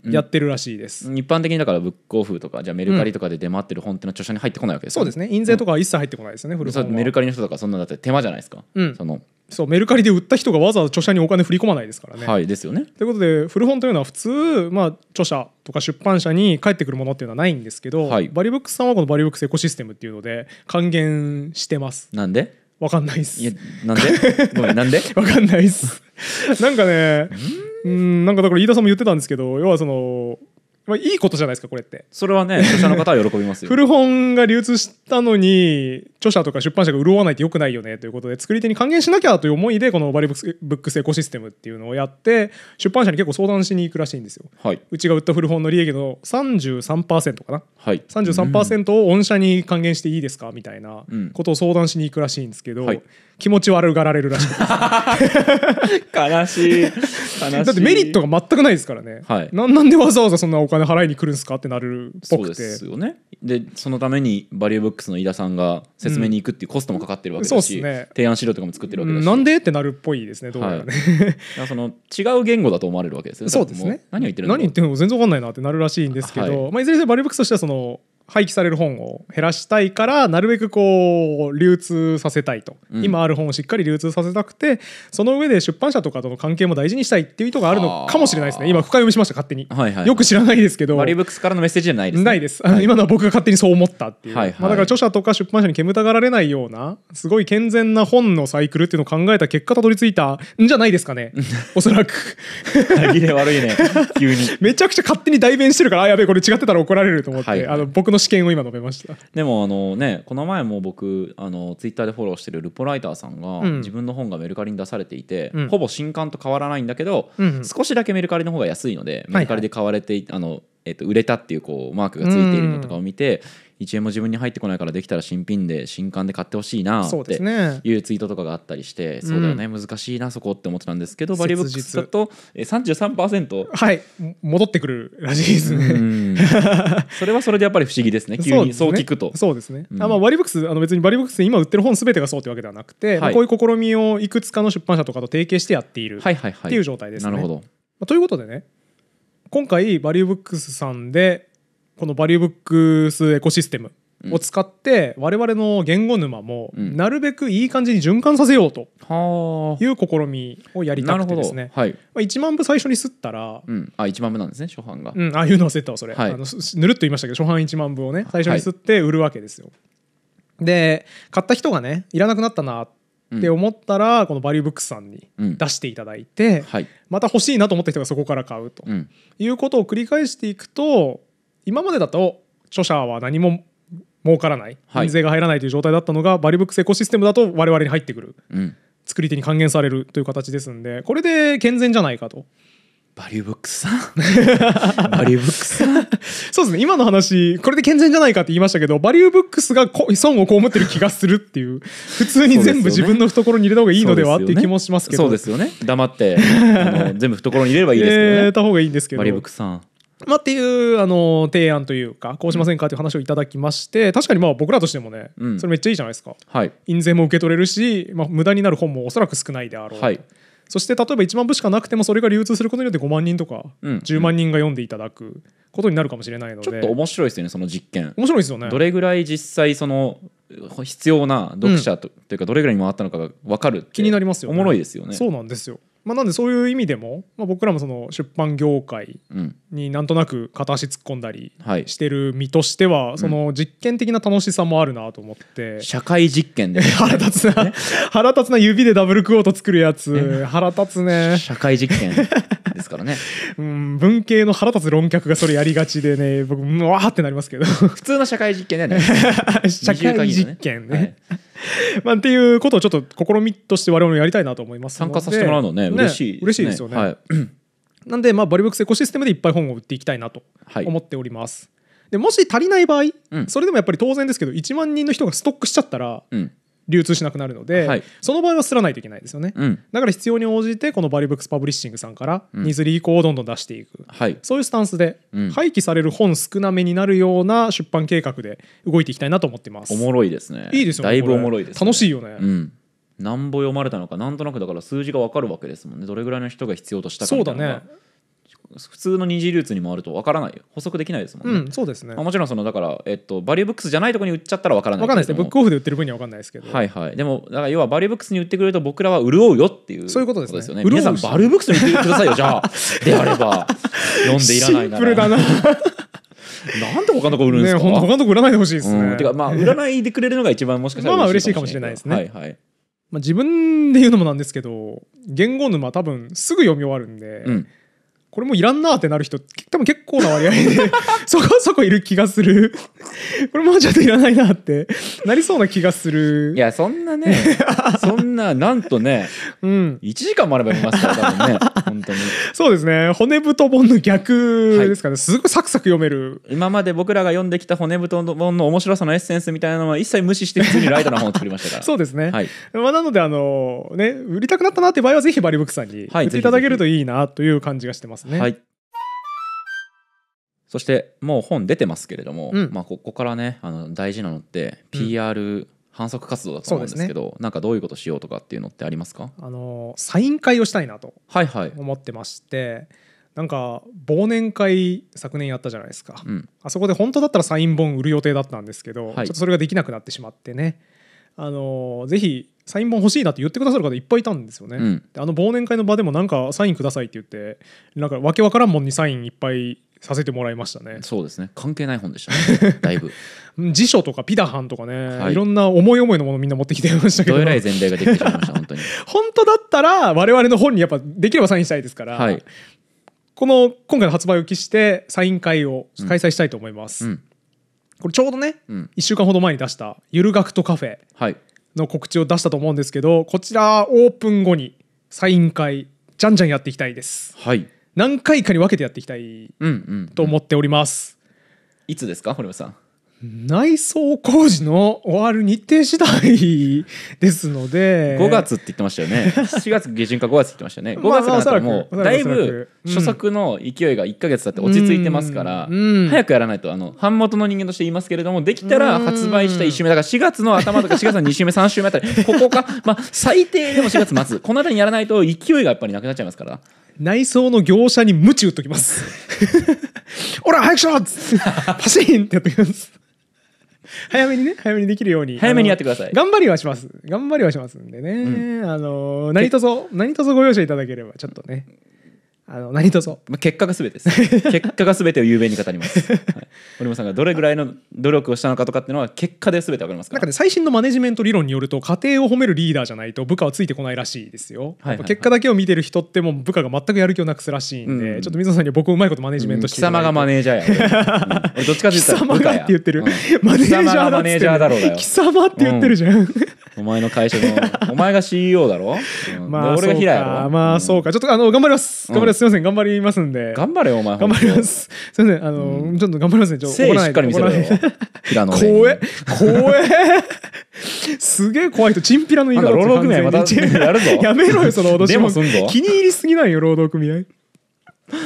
やってるらしいです、うん、一般的にだからブックオフとかじゃあメルカリとかで出回ってる本ってのは著者に入ってこないわけです、ねそうですね印税とかは一切入ってこないですね、古本メルカリの人とかそんなだって手間じゃないですか、うん、そのそうメルカリで売った人がわざわざ著者にお金振り込まないですからね。はい、ですよねということで古本というのは普通、まあ、著者とか出版社に返ってくるものっていうのはないんですけど、はい、バリブックスさんはこのバリブックスエコシステムっていうので還元してます。なんでわかんないっす。いやなんでごめんなんで わかんないっす。なんかねうんなんかだから飯田さんも言ってたんですけど要はそのまあ、いいことじゃないですかこれってそれはね 著者の方は喜びますよ古本が流通したのに著者とか出版社が潤わないってよくないよねということで作り手に還元しなきゃという思いでこのバリブックスエコシステムっていうのをやって出版社に結構相談しに行くらしいんですよ、はい、うちが売った古本の利益の33%かな、はい、33%を御社に還元していいですかみたいなことを相談しに行くらしいんですけど、うんはい気持ち悪がられるらしい悲しい悲しいだってメリットが全くないですからね、はい、ななんでわざわざそんなお金払いに来るんですかってなるっぽくてそうですよねでそのためにバリューブックスの飯田さんが説明に行くっていうコストもかかってるわけだし、うんね、提案資料とかも作ってるわけだし、なんでってなるっぽいですねどうやらね、はい、その違う言語だと思われるわけですよねそうですね何を言ってるの何言ってるの全然わかんないなってなるらしいんですけど、はい、まあ、いずれにせよバリューブックスとしてはその廃棄される本を減らしたいからなるべくこう流通させたいと、うん今ある本をしっかり流通させたくてその上で出版社とかとの関係も大事にしたいっていう意図があるのかもしれないですね今深読みしました勝手に、はいはいはいよく知らないですけどマリブックスからのメッセージじゃないですねないです今のは僕が勝手にそう思ったっていう、はいはいまあ、だから著者とか出版社に煙たがられないようなすごい健全な本のサイクルっていうのを考えた結果たどり着いたんじゃないですかね おそらく歯れ悪いね急に めちゃくちゃ勝手に代弁してるからあやべえこれ違ってたら怒られると思って、はいはいあの僕のの試験を今述べましたでもあのねこの前も僕あのツイッターでフォローしてるルポライターさんが、うん、自分の本がメルカリに出されていて、うん、ほぼ新刊と変わらないんだけど、うんうん、少しだけメルカリの方が安いので、メルカリで買われて、はいはい、あのえっと、売れたっていうこうマークがついているのとかを見て、1円も自分に入ってこないからできたら新品で新刊で買ってほしいなっていうツイートとかがあったりして、ね、そうだよね、難しいなそこって思ってたんですけどバリューブックスだと33%はい戻ってくるらしいですね それはそれでやっぱり不思議ですね急にそう聞くとそうですね、うん、あまあバリューブックスあの別にバリューブックス今売ってる本すべてがそうってわけではなくて、はい、こういう試みをいくつかの出版社とかと提携してやっているっていう状態ですね、はいはいはい、なるほど、まあ、ということでね今回バリューブックスさんでこのバリューブックスエコシステムを使って我々の言語沼もなるべくいい感じに循環させようという試みをやりたくてですね、はいまあ、1万部最初に刷ったら、うん、あ1万部なんですね初版が、うん、ああいうのは忘たわそれ、はい、あのぬるっと言いましたけど初版1万部をね最初に刷って売るわけですよ、はい、で買った人がねいらなくなったなって思ったら、うん、このバリューブックスさんに出していただいて、うんはい、また欲しいなと思った人がそこから買うと、うん、いうことを繰り返していくと今までだと著者は何も儲からない印税が入らないという状態だったのが、はい、バリブックスエコシステムだと我々に入ってくる、うん、作り手に還元されるという形ですんでこれで健全じゃないかと。バリューブックスさん バリューブックスさん そうですね今の話これで健全じゃないかって言いましたけどバリューブックスが損を被ってる気がするっていう普通に全部自分の懐に入れた方がいいのではっていう気もしますけどそうですよね、黙って全部懐に入れればいいですけどね 入れた方がいいんですけどバリューブックさんまあ、っていうあの提案というかこうしませんかという話をいただきまして確かにまあ僕らとしてもね、それめっちゃいいじゃないですか、はい、印税も受け取れるし、まあ、無駄になる本もおそらく少ないであろう、はい、そして例えば1万部しかなくてもそれが流通することによって5万人とか10万人が読んでいただくことになるかもしれないので、ちょっと面白いですよねその実験面白いですよねどれぐらい実際その必要な読者と,、いうかどれぐらいに回ったのかが分かる気になりますよ、ね、おもろいですよねそうなんですよまあ、なんでそういう意味でも、まあ、僕らもその出版業界になんとなく片足突っ込んだりしてる身としては、うんその実験的な楽しさもあるなと思って、社会実験で、ね、腹立つな、ね、腹立つな指でダブルクオート作るやつ腹立つね社会実験ですからね うん文系の腹立つ論客がそれやりがちでね僕うわーってなりますけど普通の社会実験だよね 社会実験ね、まあ、っていうことをちょっと試みとして我々もやりたいなと思います参加させてもらうのね嬉しいですね。嬉しいですよね。はい、なんで、まあ、バリブックスエコシステムでいっぱい本を売っていきたいなと思っております。はい、でもし足りない場合、うん、それでもやっぱり当然ですけど1万人の人がストックしちゃったら、うん、流通しなくなるので、はい、その場合はすらないといけないですよね、うん、だから必要に応じてこのバリブックスパブリッシングさんからニズリーコをどんどん出していく、そういうスタンスで、うん、廃棄される本少なめになるような出版計画で動いていきたいなと思ってますおもろいですねいいですよねだいぶおもろいです、ね、楽しいよね、うん、なんぼ読まれたのかなんとなくだから数字が分かるわけですもんねどれぐらいの人が必要としたかみたいなう普通の二次流通にもあると分からない補足できないですもんね。うん、そうですね、あ、もちろんそのだから、えっと、バリューブックスじゃないところに売っちゃったら分からない分かんないですねブックオフで売ってる分には分かんないですけどはいはいでもだから要はバリューブックスに売ってくれると僕らは潤うよっていうそういうことですねすよね皆さんバリューブックスに売ってくださいよじゃあであれば読んでいらないなシンプルだななんで他のとこ売るんですか、ね、他のとこ売らないでほしいですね、うん、てかまあ売らないでくれるのが一番もしかしたら嬉しいかもしれないですね、はいはいまあ、自分で言うのもなんですけど言語沼多分すぐ読み終わるんで、うんこれもいらんなってなる人多分結構な割合で そこそこいる気がするこれもうちょっといらないなってなりそうな気がするいやそんなね そんななんとね、うん、1時間もあれば読みますから多分ね本当にそうですね骨太本の逆ですかね、はい、すごいサクサク読める今まで僕らが読んできた骨太本の面白さのエッセンスみたいなのは一切無視して普通にライトな本を作りましたからそうですね、はい、まあ、なのであのね売りたくなったなって場合はぜひバリブックさんに売っていただけるといいなという感じがしてますね。はいそしてもう本出てますけれども、うんまあ、ここからねあの大事なのって PR 反則活動だと思うんですけど、なんかどういうことしようとかっていうのってありますかあのサイン会をしたいなとはいはい思ってましてなんか忘年会昨年やったじゃないですか、うんあそこで本当だったらサイン本売る予定だったんですけど、はいちょっとそれができなくなってしまってねあのぜひサイン本欲しいなって言ってくださる方いっぱいいたんですよね、うん、あの忘年会の場でもなんかサインくださいって言ってなんかわけわからんもんにサインいっぱいさせてもらいましたねそうですね関係ない本でしたね だいぶ辞書とかピダハンとかね、はい、いろんな思い思いのものみんな持ってきてましたけどどえらい前例ができてしまいました本当に本当だったら我々の本にやっぱできればサインしたいですから、はい、この今回の発売を期してサイン会を開催したいと思います、うんうん、これちょうどね、うん、1週間ほど前に出した「ゆる学とカフェ」はいの告知を出したと思うんですけどこちらオープン後にサイン会じゃんじゃんやっていきたいですはい何回かに分けてやっていきたいと思っております、いつですか堀本さん内装工事の終わる日程次第ですので5月って言ってましたよね7月下旬か5月って言ってましたよね5 月なんもうだいぶ初作の勢いが1か月だって落ち着いてますから、早くやらないとあの版元の人間として言いますけれどもできたら発売した1週目だから4月の頭とか4月の2週目3週目あたり ここか、まあ、最低でも4月末この辺りにやらないと勢いがやっぱりなくなっちゃいますから内装の業者に鞭打っときます ほら早くしろパシーンってやってきます 早めにね早めにできるように早めにやってください頑張りはします頑張りはしますんでね、うん、あの何卒何卒ご容赦いただければちょっとねあの何卒まあ、結果がすべてです 結果がすべてを有名に語ります、はい、森本さんがどれぐらいの努力をしたのかとかっていうのは結果で全てわかりますかなんか、ね、最新のマネジメント理論によると家庭を褒めるリーダーじゃないと部下はついてこないらしいですよ、はいはいはい、結果だけを見てる人ってもう部下が全くやる気をなくすらしいんで、うん、ちょっと水野さんに僕うまいことマネジメントして、うん、貴様がマネージャーや、うん、どっちかって言ったら貴様がって言ってる、マネージャーだろう貴様って言ってるじゃんお前の会社の お前が CEO だろ、うん、まあ俺が平やろまあそうか、うん、ちょっとあの頑張ります頑張ります、すいません頑張りますんで頑張れお前頑張りますすいませんあの、うん、ちょっと頑張りますねちょっとしっかり見せろよ平野怖え怖えすげえ怖い人チンピラの言い方やめろよその脅しも気に入りすぎないよ労働組合ま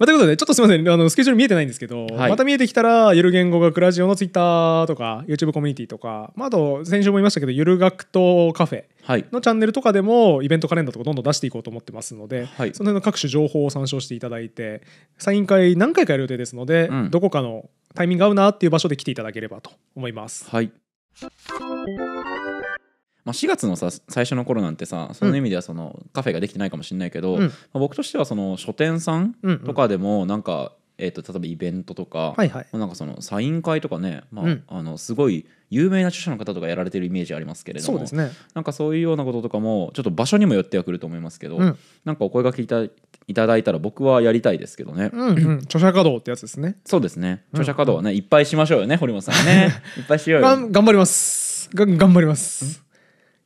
あ、ということでちょっとすみませんあのスケジュール見えてないんですけど、はいまた見えてきたらゆる言語学ラジオのツイッターとか YouTube コミュニティとか、まあ、あと先週も言いましたけどゆる学とカフェのチャンネルとかでもイベントカレンダーとかどんどん出していこうと思ってますので、はいその辺の各種情報を参照していただいてサイン会何回かやる予定ですので、うんどこかのタイミング合うなっていう場所で来ていただければと思います。はいまあ、4月のさ最初の頃なんてさその意味ではその、カフェができてないかもしれないけど、うんまあ、僕としてはその書店さんとかでもなんか、えーと、例えばイベントとかはいはい、なんかそのサイン会とかね、まあ、うん、あのすごい有名な著者の方とかやられてるイメージありますけれどもそう、ね、なんかそういうようなこととかもちょっと場所にもよってはくると思いますけど、うん、なんかお声がけいたいただいたら僕はやりたいですけどね、うんうん、著者稼働ってやつですねそうですね著者稼働はね、いっぱいしましょうよね堀本さんね いっぱいしようよ頑張ります頑張ります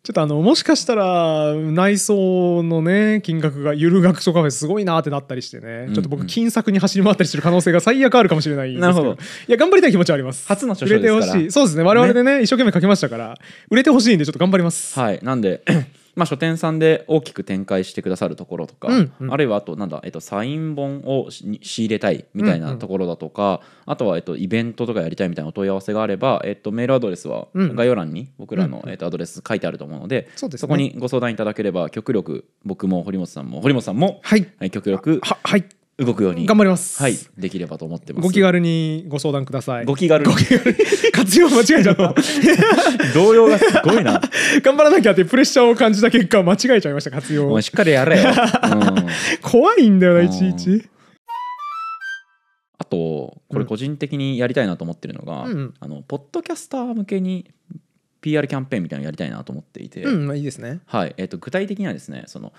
ちょっとあのもしかしたら内装のね金額がゆる学書カフェすごいなってなったりしてね、うんうん、ちょっと僕金策に走り回ったりする可能性が最悪あるかもしれないなるほどいや頑張りたい気持ちはあります初の著書ですから売れてほしいそうですね我々でね、ね、一生懸命書きましたから売れてほしいんでちょっと頑張りますはいなんでまあ、書店さんで大きく展開してくださるところとか、うんうん、あるいはあとなんだ、えっと、サイン本を仕入れたいみたいなところだとか、うんうん、あとは、えっと、イベントとかやりたいみたいなお問い合わせがあれば、えっと、メールアドレスは概要欄に僕らの、えっと、アドレス書いてあると思うのでうそ、ね、こにご相談いただければ極力僕も堀本さんも堀本さんも、はい、極力はい動くように頑張りますはいできればと思ってますご気軽にご相談くださいご気軽に 活用間違えちゃった 動揺がすごいな 頑張らなきゃってプレッシャーを感じた結果間違えちゃいました活用しっかりやれよ、うん、怖いんだよないちいちあとこれ個人的にやりたいなと思ってるのが、うん、あのポッドキャスター向けに PR キャンペーンみたいなのやりたいなと思っていて、うん、まあ、いいですね、はいえーと、具体的にはですねその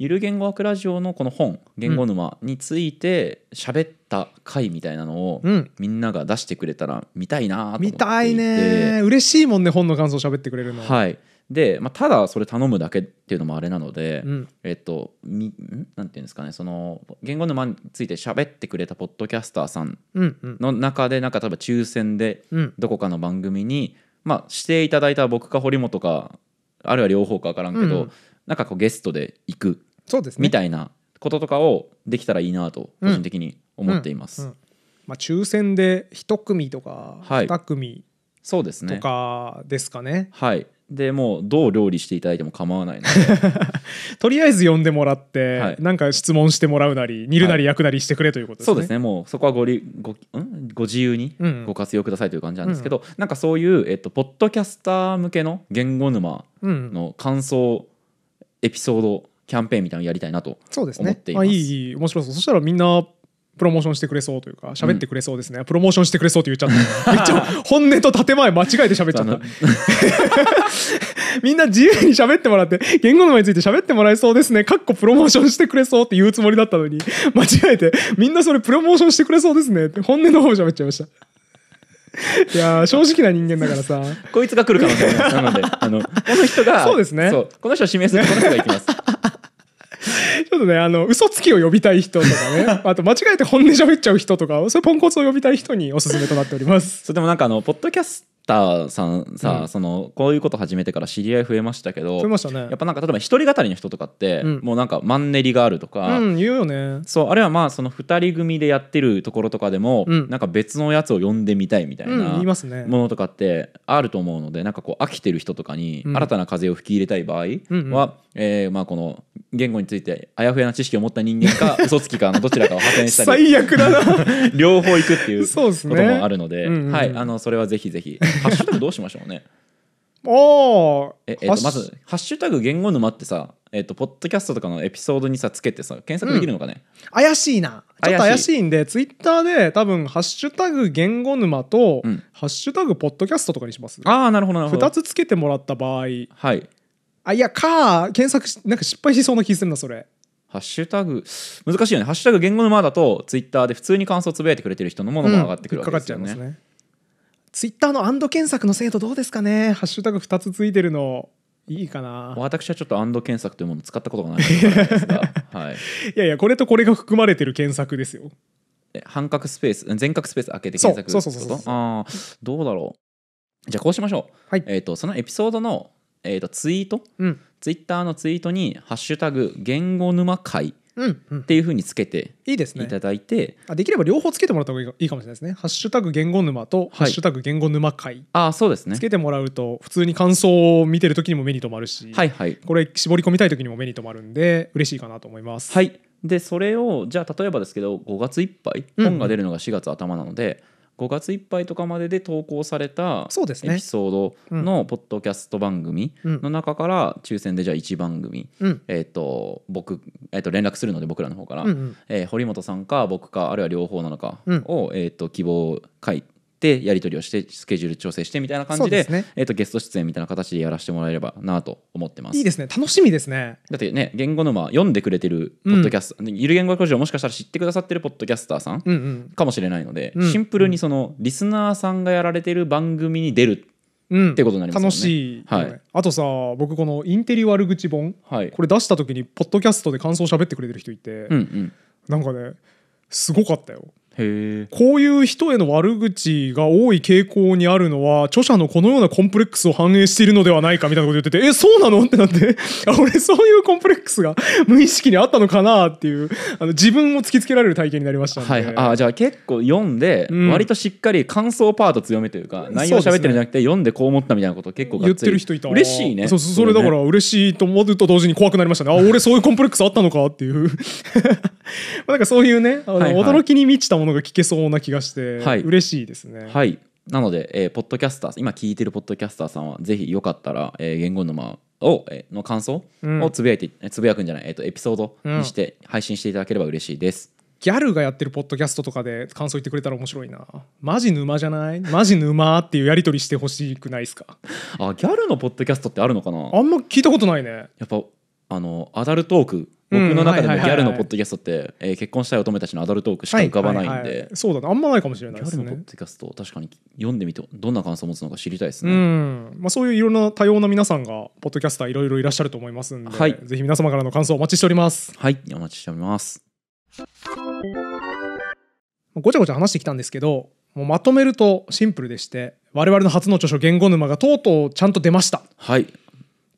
ゆる言語学ラジオのこの本「言語沼」について喋った回みたいなのを、みんなが出してくれたら見たいなと思って見たいね嬉しいもんね本の感想喋ってくれるのはいで、まあ、ただそれ頼むだけっていうのもあれなので、うん、えっとみなんていうんですかねその言語沼について喋ってくれたポッドキャスターさんの中で、なんか例えば抽選でどこかの番組に、まあ、していただいた僕か堀本かあるいは両方か分からんけど、うん、なんかこうゲストで行くそうですねみたいなこととかをできたらいいなと個人的に思っています。うんうん、まあ、抽選で1組とか2組、そうですねとかですかね。はいでもうどう料理していただいても構わないので とりあえず呼んでもらって、はい、なんか質問してもらうなり煮るなり焼くなりしてくれということですね、はい、そうですねもうそこはごりごんご自由にご活用くださいという感じなんですけど、うんうん、なんかそういう、えっと、ポッドキャスター向けの言語沼の感想エピソードキャンペーンみたいなのやりたいなとそうですね思っています。いいいい面白そうそしたらみんなプロモーションしてくれそうというか喋ってくれそうですね、プロモーションしてくれそうって言っちゃった めっちゃ本音と建前間違えて喋っちゃった みんな自由に喋ってもらって言語の前について喋ってもらえそうですねかっこプロモーションしてくれそうって言うつもりだったのに間違えてみんなそれプロモーションしてくれそうですねって本音の方喋っちゃいましたいや正直な人間だからさこいつが来るかもしれないすなので、あの、この人が、そうですねこの人を指名するこの人が行きます。ちょっとね、あの、嘘つきを呼びたい人とかね、あと間違えて本音喋っちゃう人とか、そういうポンコツを呼びたい人におすすめとなっております。そでもなんかあの、ポッドキャスターさんさ、うん、そのこういうこと始めてから知り合い増えましたけど、ね、やっぱなんか例えば一人語りの人とかって、うん、もうなんかマンネリがあるとか、うん、言うよねそうあるいはまあその2人組でやってるところとかでも、うん、なんか別のやつを呼んでみたいみたいなものとかってあると思うので、なんかこう飽きてる人とかに新たな風を吹き入れたい場合は、うんうん、えー、まあこの言語についてあやふやな知識を持った人間か 嘘つきかのどちらかを派遣したり最悪だな 両方いくっていう こともあるので、はいあのそれはぜひぜひハッシュタグどうしましょうねおええと、まず「ハッシュタグ言語沼」ってさ、えっと、ポッドキャストとかのエピソードにさつけてさ検索できるのかね、うん、怪しいなちょっと怪しいんでツイッターで多分「ハッシュタグ言語沼と」ハッシュタグポッドキャスト」とかにしますああなるほどなるほど2つつけてもらった場合はいあいやか検索しなんか失敗しそうな気するなそれハッシュタグ難しいよねハッシュタグ言語のまだとツイッターで普通に感想つぶやいてくれてる人のものも上がってくるわけですよね,、うねツイッターのアンド検索の精度どうですかねハッシュタグ2つついてるのいいかな私はちょっとアンド検索というものを使ったことがないですが、はい、いやいやこれとこれが含まれてる検索ですよ半角スペース全角スペース開けて検索そうそうそうそうそうああどうだろうじゃあこうしましょう、はいえーとそのエピソードのえー、とツイート、うん、ツイッターのツイートに「ハッシュタグ言語沼会」っていうふうにつけていただいて、うんうん、いいで、ね、あできれば両方つけてもらった方がいいかもしれないですね「ハッシュタグ言語沼」と「ハッシュタグ言語沼会」はい、あそうですねつけてもらうと普通に感想を見てる時にも目に留まるし、はいはい、これ絞り込みたい時にも目に留まるんで嬉しいかなと思います。はいでそれをじゃあ例えばですけど5月いっぱい本が出るのが4月頭なので、うん5月いっぱいとかまでで投稿されたエピソードのポッドキャスト番組の中から抽選でじゃあ1番組、うん、えっと僕えー、と連絡するので僕らの方から、え堀本さんか僕かあるいは両方なのかを、うん、えと希望書いて。ってやり取りをしてスケジュール調整してみたいな感じでねえー、とゲスト出演みたいな形でやらせてもらえればなと思ってますいいですね楽しみですねだってね言語の沼読んでくれてるポッドキャスト、うん、ゆる言語学上もしかしたら知ってくださってるポッドキャスターさんううんん、かもしれないので、うんシンプルにそのリスナーさんがやられてる番組に出るうん、ってことになりますね、楽しい、はい、あとさ僕このインテリ悪口本、はい、これ出した時にポッドキャストで感想を喋ってくれてる人いて、うんうん、なんかねすごかったよこういう人への悪口が多い傾向にあるのは著者のこのようなコンプレックスを反映しているのではないかみたいなこと言っててえそうなのってなって俺そういうコンプレックスが無意識にあったのかなっていうあの自分を突きつけられる体験になりましたはい、あじゃあ結構読んで、うん、割としっかり感想パート強めというか、内容喋ってるんじゃなくて、ね、読んでこう思ったみたいなこと結構言ってる人いた嬉しいねそうそれだから嬉しいと思うと同時に怖くなりましたねあ俺そういうコンプレックスあったのかっていう なんかそういうねあの、はいはい、驚きに満ちたもののが聞けそうな気がして、はい、嬉しいですね。はいなので、えー、ポッドキャスター今聞いてるポッドキャスターさんはぜひよかったら、えー、言語沼を、えー、の感想をつぶやいて、うん、つぶやくんじゃない、えーと、とエピソードにして配信していただければ嬉しいです。うんギャルがやってるポッドキャストとかで感想言ってくれたら面白いな。マジ沼じゃないマジ沼っていうやり取りしてほしくないですかあ、ギャルのポッドキャストってあるのかなあんま聞いたことないね。やっぱあのアダルトーク僕の中でもギャルのポッドキャストって結婚したい乙女たちのアダルトークしか浮かばないんでそうだねあんまないかもしれないですねギャルのポッドキャスト確かに読んでみてどんな感想を持つのか知りたいですねまあ、そういういろんな多様な皆さんがポッドキャスターいろいろいらっしゃると思いますんで、はい、ぜひ皆様からの感想お待ちしておりますはいお待ちしておりますごちゃごちゃ話してきたんですけどもうまとめるとシンプルでして我々の初の著書「言語沼」がとうとうちゃんと出ましたはい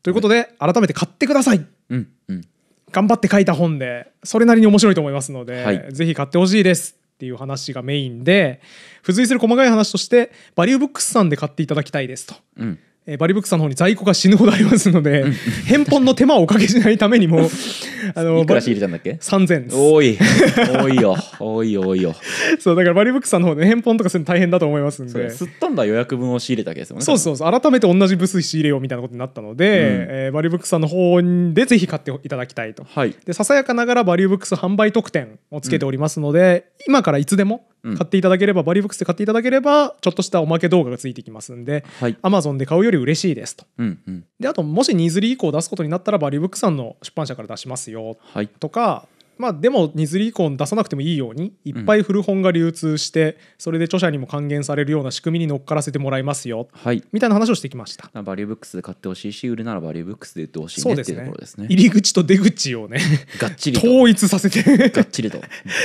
ということで、はい、改めて買ってくださいうんうん、頑張って書いた本でそれなりに面白いと思いますので、はい、ぜひ買ってほしいですっていう話がメインで付随する細かい話としてバリューブックスさんで買っていただきたいですと、うん、えー、バリブックさんの方に在庫が死ぬほどありますので、返本の手間をおかけしないためにも あのいくら仕入れたんだっけ3000です多い多いよ多いよ多いよ そうだからバリブックさんの方で返本とかするの大変だと思いますんで吸ったんだ予約分を仕入れたわけですもんねそうそうそう改めて同じ部数仕入れようみたいなことになったので、うん、えー、バリブックさんの方でぜひ買っていただきたいと、はい、でささやかながらバリューブックス販売特典をつけておりますので、うん、今からいつでも買っていただければバリーブックスで買っていただければちょっとしたおまけ動画がついてきますんで、はい、Amazon で買うより嬉しいですと、うんうん、であともしニーズリー以降出すことになったらバリーブックスさんの出版社から出しますよとか、はいまあ、でも2釣り以降出さなくてもいいようにいっぱい古本が流通して、それで著者にも還元されるような仕組みに乗っからせてもらいますよ、はい、みたいな話をしてきましたバリューブックスで買ってほしいし売るならバリューブックスで売ってほしいねいうところですね入り口と出口をね がっちり統一させてがっちりと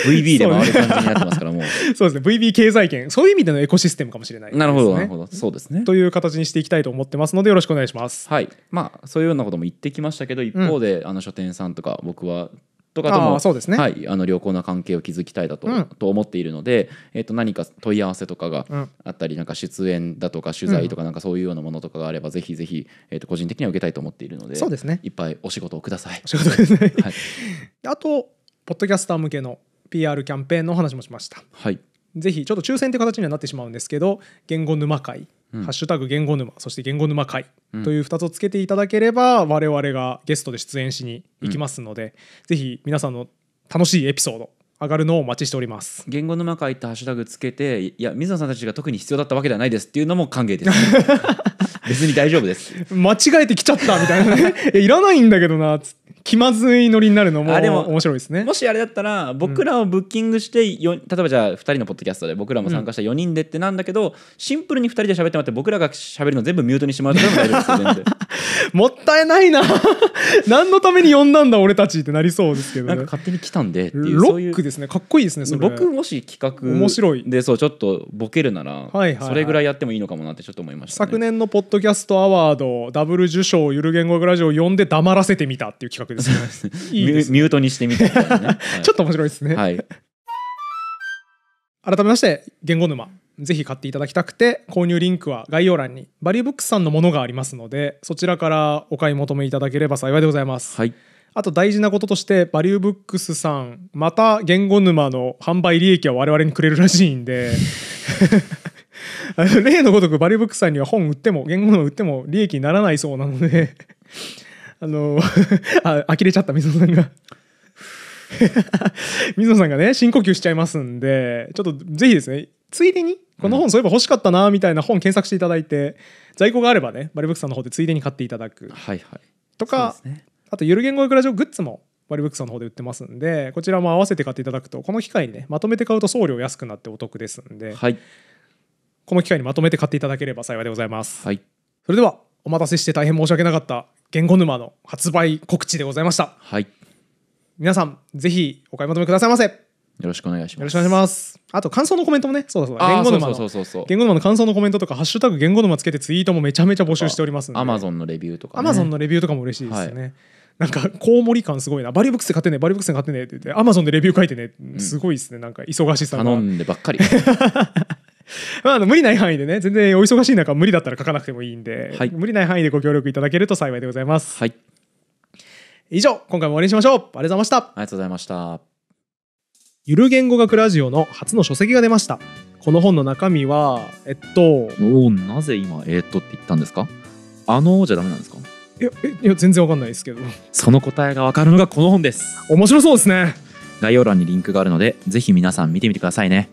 VB で回る感じになってますからもう そうですね VB 経済圏そういう意味でのエコシステムかもしれない、ね、なるほどなるほどそうですねという形にしていきたいと思ってますのでよろしくお願いしますはいまあそういうようなことも言ってきましたけど一方で、うん、あの書店さんとか僕はとかともそうですね、はい、あの良好な関係を築きたいだとうん、と思っているので、えー、と何か問い合わせとかがあったり、なんか出演だとか取材とかなんかそういうようなものとかがあれば、ぜひぜひ、えー、と個人的には受けたいと思っているのでそうです、ね、いっぱいお仕事をください。お仕事ください はい、あとポッドキャスター向けの PR キャンペーンの話もしました。はいぜひちょっと抽選という形にはなってしまうんですけど言語沼会うん、ハッシュタグ言語沼」そして「言語沼会」という2つをつけていただければ、うん、我々がゲストで出演しに行きますので、うん、ぜひ皆さんの楽しいエピソード上がるのをお待ちしております言語沼会ってハッシュタグつけていや水野さんたちが特に必要だったわけではないですっていうのも歓迎です 別に大丈夫です 間違えてきちゃったみたいなねいらないんだけどなっつって気まずいノリになるのも面白いですねもしあれだったら僕らをブッキングしてよ、例えばじゃあ2人のポッドキャストで僕らも参加した4人でってなんだけど、シンプルに2人で喋ってもらって僕らが喋るの全部ミュートにしてもらっても大丈夫です もったいないな 何のために呼んだんだ俺たちってなりそうですけど、ね、なんか勝手に来たんでっていうロックですねかっこいいですねそれ僕もし企画面白いでそうちょっとボケるなら、はいそれぐらいやってもいいのかもなってちょっと思いました、ね、昨年のポッドキャストアワードダブル受賞ゆる言語学ラジオを呼んで黙らせてみたっていう企画けどいいミュミュートにしてみたいな、ね、ちょっと面白いですね、はい、改めまして言語沼ぜひ買っていただきたくて購入リンクは概要欄にバリューブックスさんのものがありますのでそちらからお買い求めいただければ幸いでございます、はい、あと大事なこととしてバリューブックスさんまた言語沼の販売利益は我々にくれるらしいんで 例のごとくバリューブックスさんには本売っても言語沼売っても利益にならないそうなのであの あ呆れちゃった水野さんが水野 さんがね深呼吸しちゃいますんでちょっとぜひですねついでにこの本そういえば欲しかったなみたいな本検索していただいて在庫があればねバリブックさんの方でついでに買っていただくはいはいとか、ね、あとゆる言語学ラジオグッズもバリブックさんの方で売ってますんでこちらも合わせて買っていただくとこの機会にねまとめて買うと送料安くなってお得ですんで、はい、この機会にまとめて買っていただければ幸いでございます、はい、それではお待たせして大変申し訳なかった言語沼の発売告知でございましたはい皆さんぜひお買い求めくださいませよろしくお願いしますよろしくお願いしますあと感想のコメントもねそうだそう言語沼のそうそうそう言語沼の感想のコメントとかハッシュタグ言語沼つけてツイートもめちゃめちゃ募集しておりますアマゾンのレビューとか、ね、アマゾンのレビューとかも嬉しいですよね、はいなんかコウモリ感すごいなバリューブックスで買ってねバリューブックスで買ってねって言ってアマゾンでレビュー書いてねすごいですね、うん、なんか忙しさが頼んでばっかり まあ、あの無理ない範囲でね全然お忙しい中無理だったら書かなくてもいいんで、はい、無理ない範囲でご協力いただけると幸いでございます、はい、以上今回も終わりにしましょうありがとうございましたありがとうございましたゆる言語学ラジオの初の書籍が出ましたこの本の中身はえっとおなぜ今えっとって言ったんですかあのじゃダメなんですかいやいや全然わかんないですけどその答えがわかるのがこの本です面白そうですね概要欄にリンクがあるのでぜひ皆さん見てみてくださいね